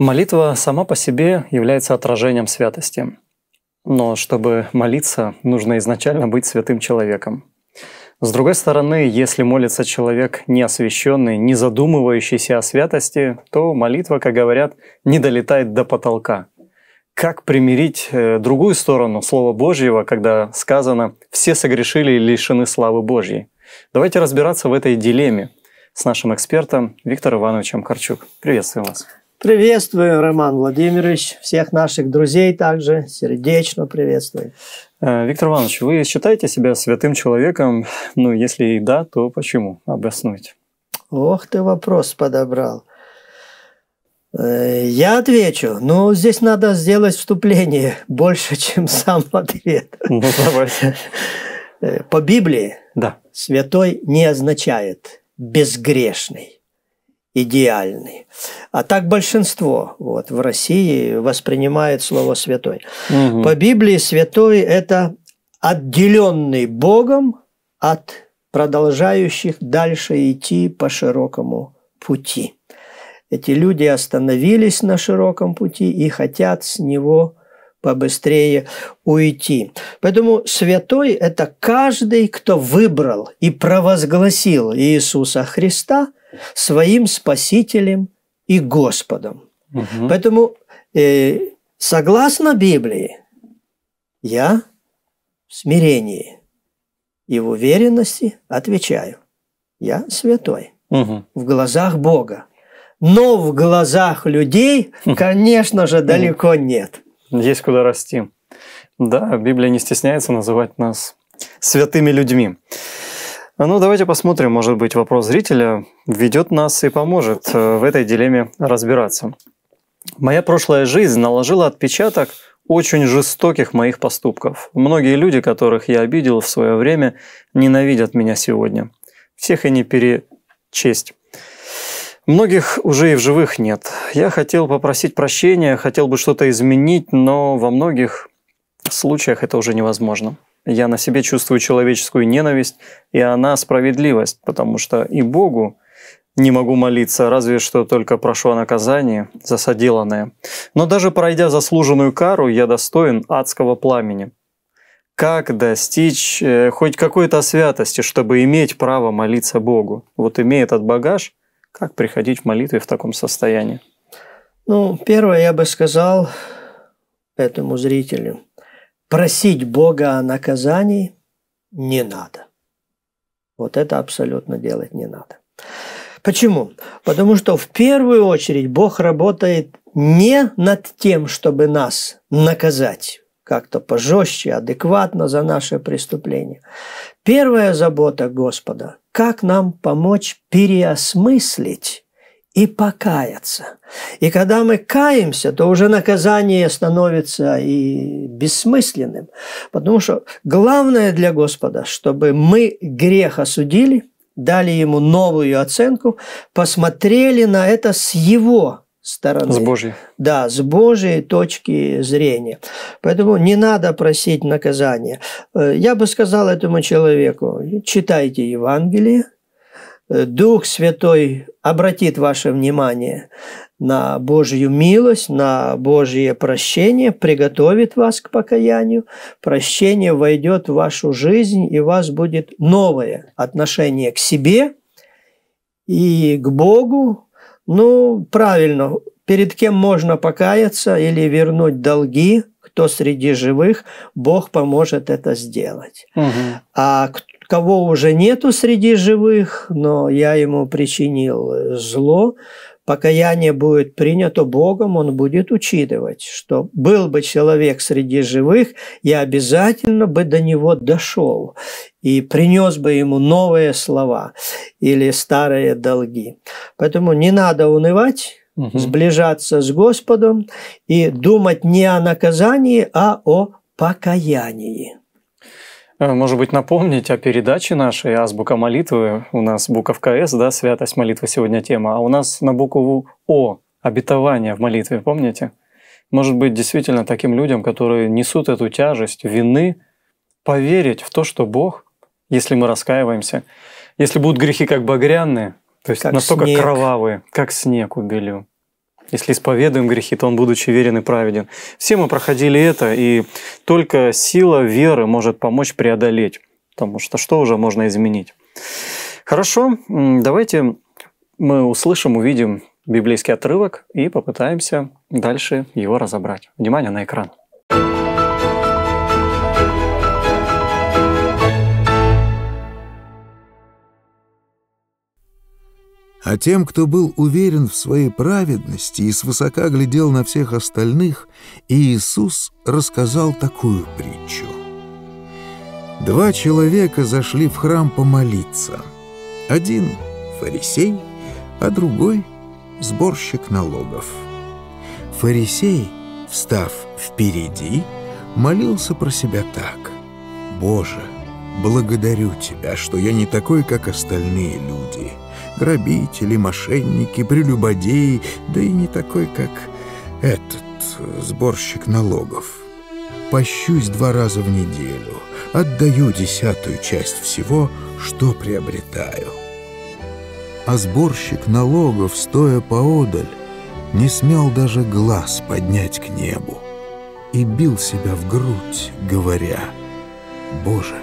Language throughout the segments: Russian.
Молитва сама по себе является отражением святости. Но чтобы молиться, нужно изначально быть святым человеком. С другой стороны, если молится человек не освященный, не задумывающийся о святости, то молитва, как говорят, не долетает до потолка. Как примирить э, другую сторону Слова Божьего, когда сказано «все согрешили и лишены славы Божьей»? Давайте разбираться в этой дилемме с нашим экспертом Виктором Ивановичем Корчук. Приветствую вас. Приветствую, Роман Владимирович, всех наших друзей также сердечно приветствую. Э, Виктор Иванович, вы считаете себя святым человеком? Ну, если и да, то почему? Обоснуйте. Ох ты вопрос подобрал. Э, я отвечу. Ну, здесь надо сделать вступление больше, чем сам ответ. Ну, давайте. Э, по Библии да. святой не означает безгрешный идеальный. А так большинство вот, в России воспринимает слово «святой». Угу. По Библии святой – это отделенный Богом от продолжающих дальше идти по широкому пути. Эти люди остановились на широком пути и хотят с него побыстрее уйти. Поэтому святой – это каждый, кто выбрал и провозгласил Иисуса Христа – своим Спасителем и Господом. Угу. Поэтому, э, согласно Библии, я в смирении и в уверенности отвечаю. Я святой угу. в глазах Бога. Но в глазах людей, хм. конечно же, далеко нет. Есть куда расти. Да, Библия не стесняется называть нас святыми людьми. А, ну, давайте посмотрим, может быть, вопрос зрителя ведет нас и поможет э, в этой дилемме разбираться. Моя прошлая жизнь наложила отпечаток очень жестоких моих поступков. Многие люди, которых я обидел в свое время, ненавидят меня сегодня. Всех и не перечесть. Многих уже и в живых нет. Я хотел попросить прощения, хотел бы что-то изменить, но во многих случаях это уже невозможно. Я на себе чувствую человеческую ненависть, и она справедливость, потому что и Богу не могу молиться, разве что только прошу о наказании за соделанное. Но даже пройдя заслуженную кару, я достоин адского пламени. Как достичь э, хоть какой-то святости, чтобы иметь право молиться Богу? Вот имея этот багаж, как приходить в молитве в таком состоянии? Ну, первое я бы сказал этому зрителю – просить Бога о наказании не надо. Вот это абсолютно делать не надо. Почему? Потому что в первую очередь Бог работает не над тем, чтобы нас наказать как-то пожестче, адекватно за наше преступление. Первая забота Господа – как нам помочь переосмыслить и покаяться. И когда мы каемся, то уже наказание становится и бессмысленным. Потому что главное для Господа, чтобы мы грех осудили, дали ему новую оценку, посмотрели на это с его стороны. С Божьей. Да, с Божьей точки зрения. Поэтому не надо просить наказания. Э, я бы сказал этому человеку, читайте Евангелие, Э, Дух Святой обратит ваше внимание на Божью милость, на Божье прощение, приготовит вас к покаянию. Прощение войдет в вашу жизнь, и у вас будет новое отношение к себе и к Богу. Ну, правильно, перед кем можно покаяться или вернуть долги, кто среди живых, Бог поможет это сделать. Угу. А кто кого уже нету среди живых, но я ему причинил э, зло, покаяние будет принято Богом, он будет учитывать, что был бы человек среди живых, я обязательно бы до него дошел и принес бы ему новые слова или старые долги. Поэтому не надо унывать, угу. сближаться с Господом и думать не о наказании, а о покаянии. Э, может быть, напомнить о передаче нашей «Азбука молитвы». У нас буковка «С», да, «Святость молитвы» сегодня тема, а у нас на букву «О» обетование в молитве, помните? Может быть, действительно таким людям, которые несут эту тяжесть вины, поверить в то, что Бог, если мы раскаиваемся, если будут грехи как багряные, то есть как настолько снег. кровавые, как снег убелю. Если исповедуем грехи, то Он, будучи верен и праведен. Все мы проходили это, и только сила веры может помочь преодолеть, потому что что уже можно изменить? Хорошо, давайте мы услышим, увидим библейский отрывок и попытаемся дальше его разобрать. Внимание на экран. А тем, кто был уверен в своей праведности и свысока глядел на всех остальных, Иисус рассказал такую притчу. Два человека зашли в храм помолиться. Один — фарисей, а другой — сборщик налогов. Фарисей, встав впереди, молился про себя так. «Боже, Благодарю тебя, что я не такой, как остальные люди. Грабители, мошенники, прелюбодеи, да и не такой, как этот сборщик налогов. Пощусь два раза в неделю, отдаю десятую часть всего, что приобретаю. А сборщик налогов, стоя поодаль, не смел даже глаз поднять к небу и бил себя в грудь, говоря «Боже!»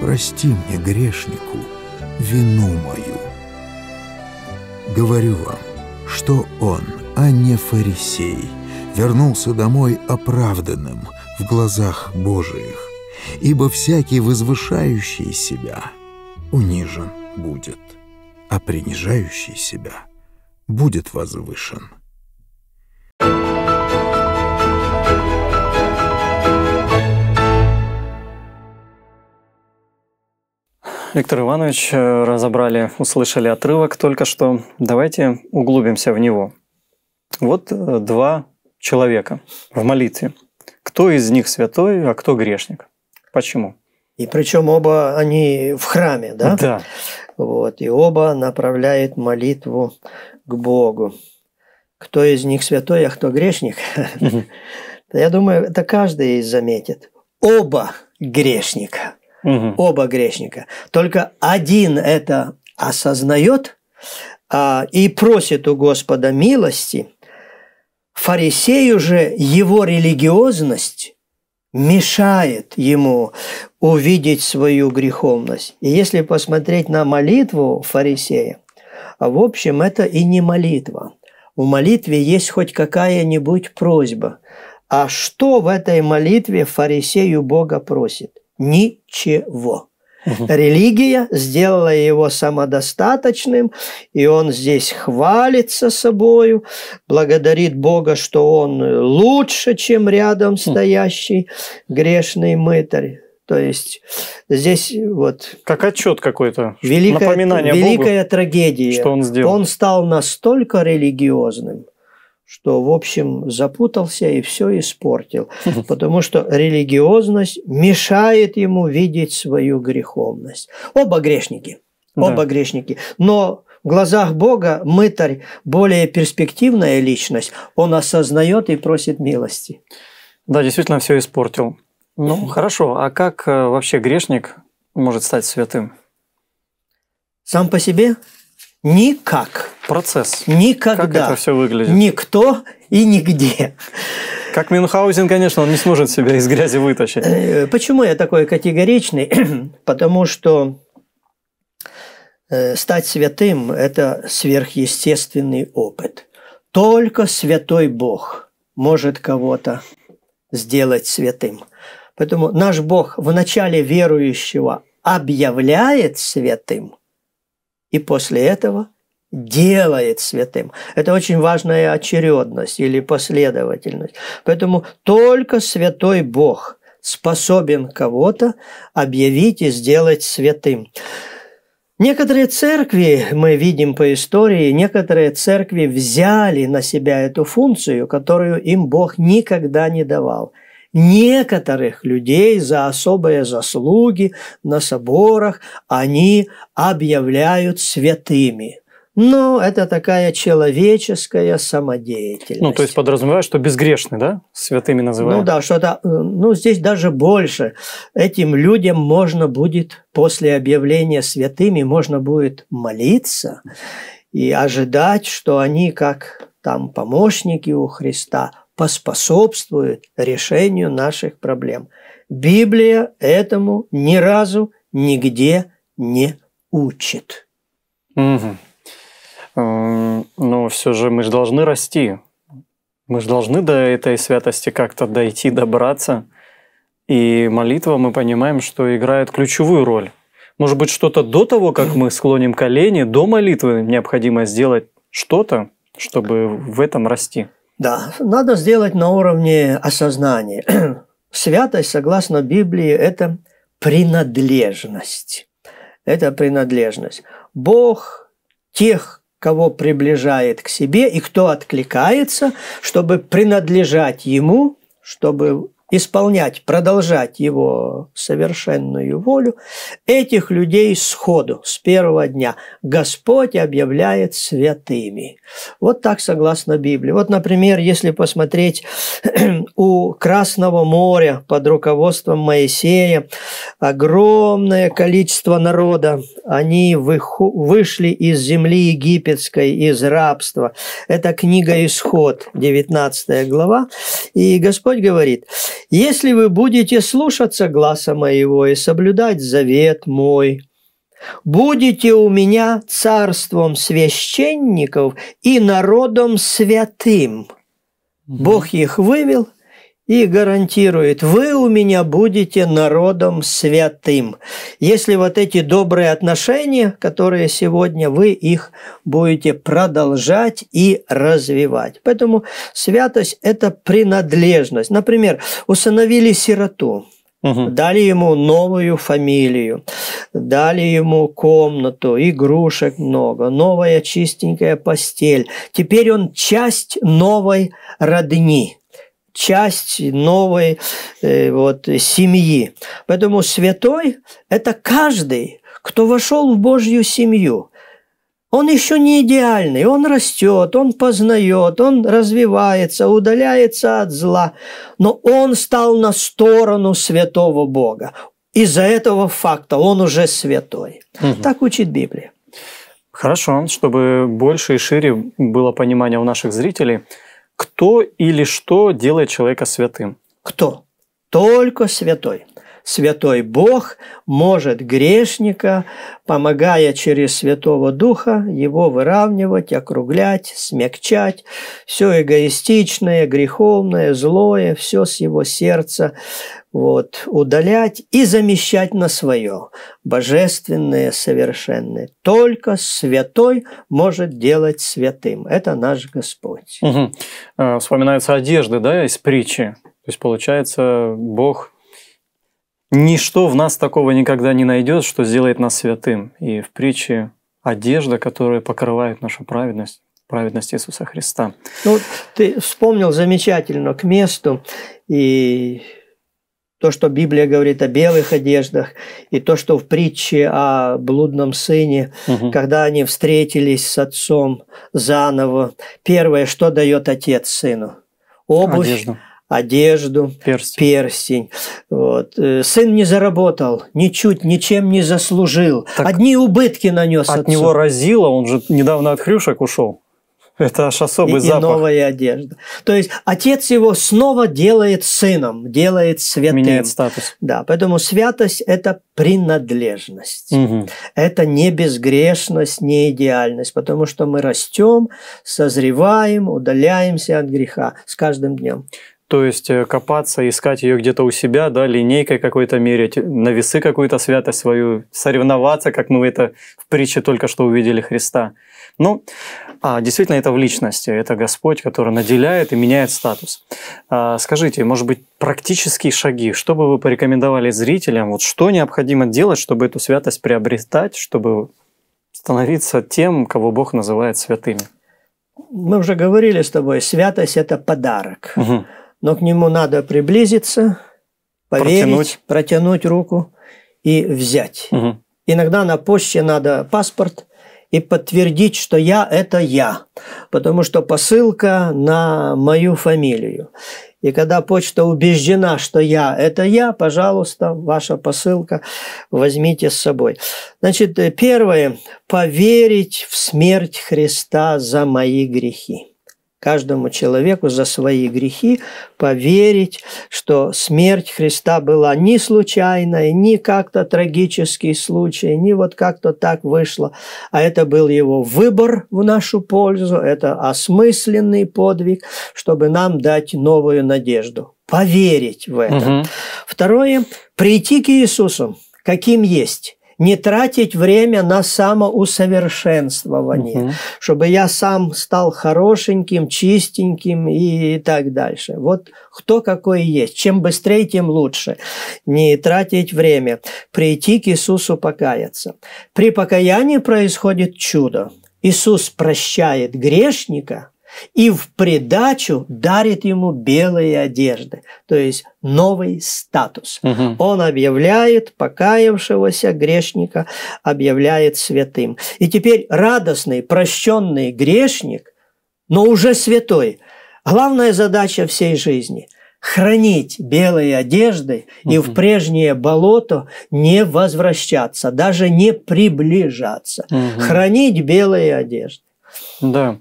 прости мне, грешнику, вину мою. Говорю вам, что он, а не фарисей, вернулся домой оправданным в глазах Божиих, ибо всякий возвышающий себя унижен будет, а принижающий себя будет возвышен». Виктор Иванович, э, разобрали, услышали отрывок только что. Давайте углубимся в него. Вот э, два человека в молитве. Кто из них святой, а кто грешник? Почему? И причем оба они в храме, да? Да. Вот, и оба направляют молитву к Богу. Кто из них святой, а кто грешник? Я думаю, это каждый заметит. Оба грешника угу. оба грешника. Только один это осознает а, и просит у Господа милости. Фарисею же его религиозность мешает ему увидеть свою греховность. И если посмотреть на молитву фарисея, в общем, это и не молитва. В молитве есть хоть какая-нибудь просьба. А что в этой молитве фарисею Бога просит? ничего. Религия сделала его самодостаточным, и он здесь хвалится собою, благодарит Бога, что он лучше, чем рядом хм. стоящий грешный мытарь. То есть здесь вот... Как отчет какой-то, великая, напоминание Великая Богу, трагедия. Что он сделал. Он стал настолько религиозным – что, в общем, запутался и все испортил, потому что религиозность мешает ему видеть свою греховность. Оба грешники, оба да. грешники. Но в глазах Бога мытарь более перспективная личность, он осознает и просит милости. Да, действительно все испортил. Ну, хорошо, а как э, вообще грешник может стать святым? Сам по себе? Никак процесс? Никогда. Как это все выглядит? Никто и нигде. Как Мюнхгаузен, конечно, он не сможет себя из грязи вытащить. Э, почему я такой категоричный? Потому что э, стать святым – это сверхъестественный опыт. Только святой Бог может кого-то сделать святым. Поэтому наш Бог в начале верующего объявляет святым, и после этого – делает святым. Это очень важная очередность или последовательность. Поэтому только святой Бог способен кого-то объявить и сделать святым. Некоторые церкви, мы видим по истории, некоторые церкви взяли на себя эту функцию, которую им Бог никогда не давал – некоторых людей за особые заслуги на соборах они объявляют святыми. Ну, это такая человеческая самодеятельность. Ну, то есть подразумевает, что безгрешный, да? Святыми называют. Ну да, что-то, э, ну, здесь даже больше. Этим людям можно будет после объявления святыми, можно будет молиться и ожидать, что они, как там помощники у Христа, поспособствуют решению наших проблем. Библия этому ни разу нигде не учит. Угу. Эм, но все же мы же должны расти. Мы же должны до этой святости как-то дойти, добраться. И молитва, мы понимаем, что играет ключевую роль. Может быть, что-то до того, как мы склоним колени, до молитвы необходимо сделать что-то, чтобы в этом расти. Да, надо сделать на уровне осознания. Святость, согласно Библии, это принадлежность. Это принадлежность. Бог тех, кого приближает к себе и кто откликается, чтобы принадлежать ему, чтобы исполнять, продолжать его совершенную волю, этих людей сходу, с первого дня, Господь объявляет святыми. Вот так согласно Библии. Вот, например, если посмотреть у Красного моря под руководством Моисея, огромное количество народа, они вышли из земли египетской, из рабства. Это книга «Исход», 19 глава. И Господь говорит, если вы будете слушаться гласа моего и соблюдать завет мой, будете у меня царством священников и народом святым. Бог их вывел – и гарантирует, вы у меня будете народом святым, если вот эти добрые отношения, которые сегодня, вы их будете продолжать и развивать. Поэтому святость – это принадлежность. Например, усыновили сироту, Угу. Дали ему новую фамилию, дали ему комнату, игрушек много, новая чистенькая постель. Теперь он часть новой родни часть новой э, вот, семьи. Поэтому святой – это каждый, кто вошел в Божью семью. Он еще не идеальный, он растет, он познает, он развивается, удаляется от зла, но он стал на сторону святого Бога. Из-за этого факта он уже святой. Угу. Так учит Библия. Хорошо, чтобы больше и шире было понимание у наших зрителей – кто или что делает человека святым? Кто? Только святой святой Бог может грешника, помогая через Святого Духа, его выравнивать, округлять, смягчать. Все эгоистичное, греховное, злое, все с его сердца вот, удалять и замещать на свое, божественное, совершенное. Только святой может делать святым. Это наш Господь. Угу. Вспоминаются одежды, да, из притчи. То есть, получается, Бог Ничто в нас такого никогда не найдет, что сделает нас святым. И в притче одежда, которая покрывает нашу праведность, праведность Иисуса Христа. Ну, ты вспомнил замечательно к месту и то, что Библия говорит о белых одеждах, и то, что в притче о блудном сыне, угу. когда они встретились с отцом заново, первое, что дает отец сыну? Обувь, Одежду одежду, перстень. перстень. Вот. Э, сын не заработал, ничуть, ничем не заслужил. Так Одни убытки нанес. От отцу. него разило, он же недавно от хрюшек ушел. Это аж особый и, запах. И новая одежда. То есть отец его снова делает сыном, делает святым. Меняет статус. Да, поэтому святость – это принадлежность. Угу. Это не безгрешность, не идеальность, потому что мы растем, созреваем, удаляемся от греха с каждым днем то есть э, копаться, искать ее где-то у себя, да, линейкой какой-то мерить, на весы какую-то святость свою, соревноваться, как мы это в притче только что увидели Христа. Ну, а, действительно, это в личности, это Господь, который наделяет и меняет статус. А, скажите, может быть, практические шаги, что бы вы порекомендовали зрителям, вот что необходимо делать, чтобы эту святость приобретать, чтобы становиться тем, кого Бог называет святыми? Мы уже говорили с тобой, святость – это подарок. Угу но к нему надо приблизиться, поверить, протянуть, протянуть руку и взять. Угу. Иногда на почте надо паспорт и подтвердить, что я – это я, потому что посылка на мою фамилию. И когда почта убеждена, что я – это я, пожалуйста, ваша посылка возьмите с собой. Значит, первое – поверить в смерть Христа за мои грехи каждому человеку за свои грехи, поверить, что смерть Христа была не случайной, не как-то трагический случай, не вот как-то так вышло, а это был его выбор в нашу пользу, это осмысленный подвиг, чтобы нам дать новую надежду. Поверить в это. Угу. Второе, прийти к Иисусу, каким есть не тратить время на самоусовершенствование, угу. чтобы я сам стал хорошеньким, чистеньким и, и так дальше. Вот кто какой есть. Чем быстрее, тем лучше. Не тратить время. Прийти к Иисусу покаяться. При покаянии происходит чудо. Иисус прощает грешника – и в придачу дарит ему белые одежды, то есть новый статус. Угу. Он объявляет покаявшегося грешника, объявляет святым. И теперь радостный, прощенный грешник, но уже святой. Главная задача всей жизни – хранить белые одежды угу. и в прежнее болото не возвращаться, даже не приближаться. Угу. Хранить белые одежды. Да.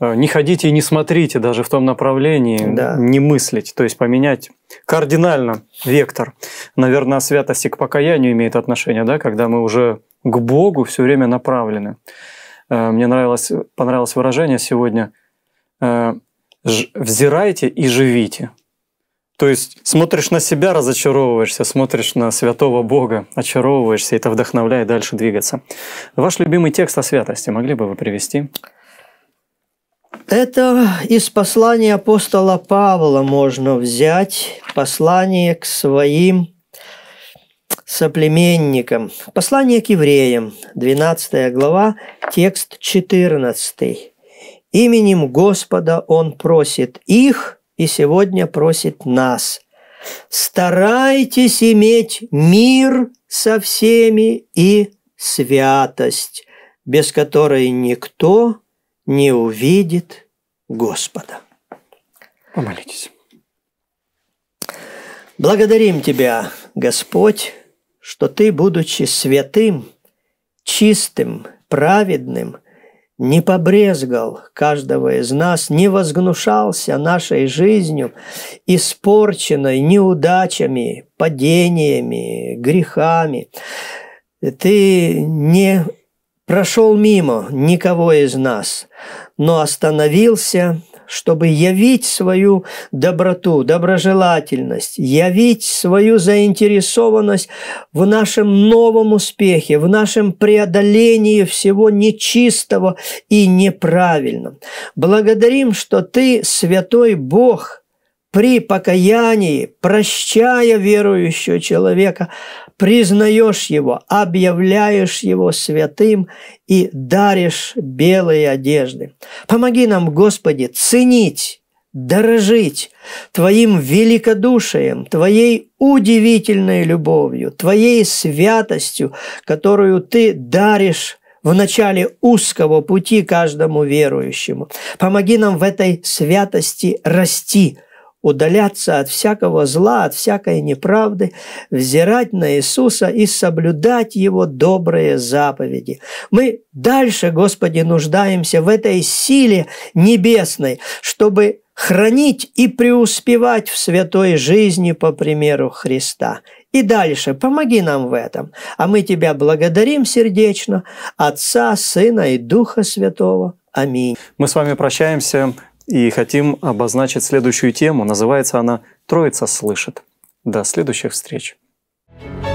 Э, не ходите и не смотрите даже в том направлении, да. не мыслить, то есть поменять кардинально вектор. Наверное, святость и к покаянию имеет отношение, да, когда мы уже к Богу все время направлены. Э, мне нравилось, понравилось выражение сегодня э, «взирайте и живите». То есть смотришь на себя, разочаровываешься, смотришь на святого Бога, очаровываешься, и это вдохновляет дальше двигаться. Ваш любимый текст о святости могли бы вы привести? Это из послания апостола Павла можно взять, послание к своим соплеменникам. Послание к евреям, 12 глава, текст 14. «Именем Господа Он просит их, и сегодня просит нас. Старайтесь иметь мир со всеми и святость, без которой никто не увидит Господа. Помолитесь. Благодарим Тебя, Господь, что Ты, будучи святым, чистым, праведным, не побрезгал каждого из нас, не возгнушался нашей жизнью, испорченной неудачами, падениями, грехами. Ты не прошел мимо никого из нас, но остановился, чтобы явить свою доброту, доброжелательность, явить свою заинтересованность в нашем новом успехе, в нашем преодолении всего нечистого и неправильного. Благодарим, что Ты, Святой Бог, при покаянии, прощая верующего человека, признаешь его, объявляешь его святым и даришь белые одежды. Помоги нам, Господи, ценить дорожить Твоим великодушием, Твоей удивительной любовью, Твоей святостью, которую Ты даришь в начале узкого пути каждому верующему. Помоги нам в этой святости расти – удаляться от всякого зла, от всякой неправды, взирать на Иисуса и соблюдать Его добрые заповеди. Мы дальше, Господи, нуждаемся в этой силе небесной, чтобы хранить и преуспевать в святой жизни по примеру Христа. И дальше помоги нам в этом. А мы Тебя благодарим сердечно, Отца, Сына и Духа Святого. Аминь. Мы с вами прощаемся и хотим обозначить следующую тему. Называется она «Троица слышит». До следующих встреч. thank you